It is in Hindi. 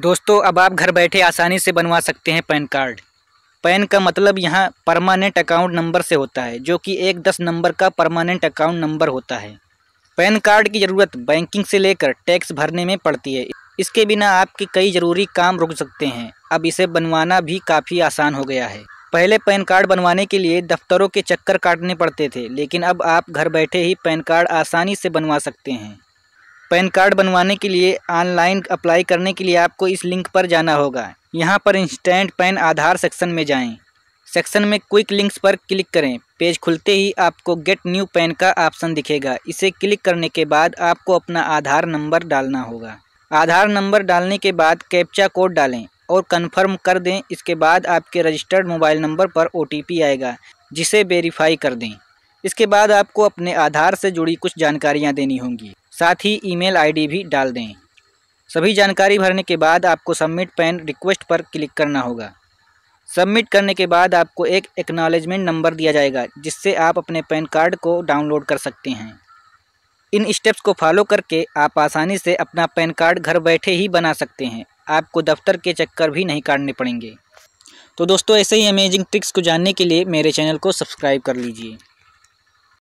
दोस्तों अब आप घर बैठे आसानी से बनवा सकते हैं पैन कार्ड पैन का मतलब यहाँ परमानेंट अकाउंट नंबर से होता है जो कि एक दस नंबर का परमानेंट अकाउंट नंबर होता है पैन कार्ड की ज़रूरत बैंकिंग से लेकर टैक्स भरने में पड़ती है इसके बिना आपके कई ज़रूरी काम रुक सकते हैं अब इसे बनवाना भी काफ़ी आसान हो गया है पहले पैन कार्ड बनवाने के लिए दफ्तरों के चक्कर काटने पड़ते थे लेकिन अब आप घर बैठे ही पैन कार्ड आसानी से बनवा सकते हैं पैन कार्ड बनवाने के लिए ऑनलाइन अप्लाई करने के लिए आपको इस लिंक पर जाना होगा यहाँ पर इंस्टेंट पैन आधार सेक्शन में जाएं। सेक्शन में क्विक लिंक्स पर क्लिक करें पेज खुलते ही आपको गेट न्यू पैन का ऑप्शन दिखेगा इसे क्लिक करने के बाद आपको अपना आधार नंबर डालना होगा आधार नंबर डालने के बाद कैप्चा कोड डालें और कन्फर्म कर दें इसके बाद आपके रजिस्टर्ड मोबाइल नंबर पर ओ आएगा जिसे वेरीफाई कर दें इसके बाद आपको अपने आधार से जुड़ी कुछ जानकारियाँ देनी होंगी साथ ही ईमेल आईडी भी डाल दें सभी जानकारी भरने के बाद आपको सबमिट पैन रिक्वेस्ट पर क्लिक करना होगा सबमिट करने के बाद आपको एक एक्नॉलेजमेंट नंबर दिया जाएगा जिससे आप अपने पैन कार्ड को डाउनलोड कर सकते हैं इन स्टेप्स को फॉलो करके आप आसानी से अपना पैन कार्ड घर बैठे ही बना सकते हैं आपको दफ्तर के चक्कर भी नहीं काटने पड़ेंगे तो दोस्तों ऐसे ही अमेजिंग ट्रिक्स को जानने के लिए मेरे चैनल को सब्सक्राइब कर लीजिए